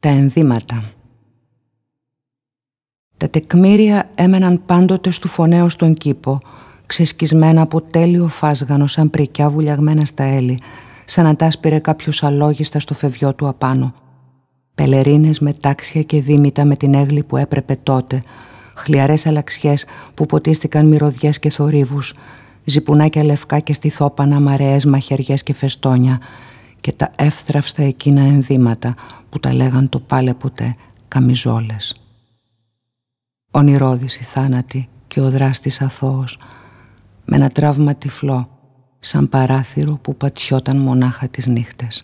τα ενδύματα. Τα τεκμήρια έμεναν πάντοτε στου φωνέο στον κήπο, ξεσκισμένα από τέλειο φάσγανο σαν πρικιά βουλιαγμένα στα έλη, σαν να τάσπηρε κάποιος αλόγιστα στο φευγιό του απάνω. Πελερίνες με τάξια και δίμητα με την έγλη που έπρεπε τότε, χλιαρές αλαξιές που ποτίστηκαν μυρωδιές και θορύβους, ζυπουνάκια λευκά και στη θόπανα μαραιές μαχαιριές και φεστόνια, και τα εύθραυστα εκείνα ενδύματα που τα λέγαν το πάλε ποτέ καμιζόλες. Ονειρόδης η θάνατη και ο δράστης αθώος, με ένα τραύμα τυφλό, σαν παράθυρο που πατιόταν μονάχα τις νύχτες.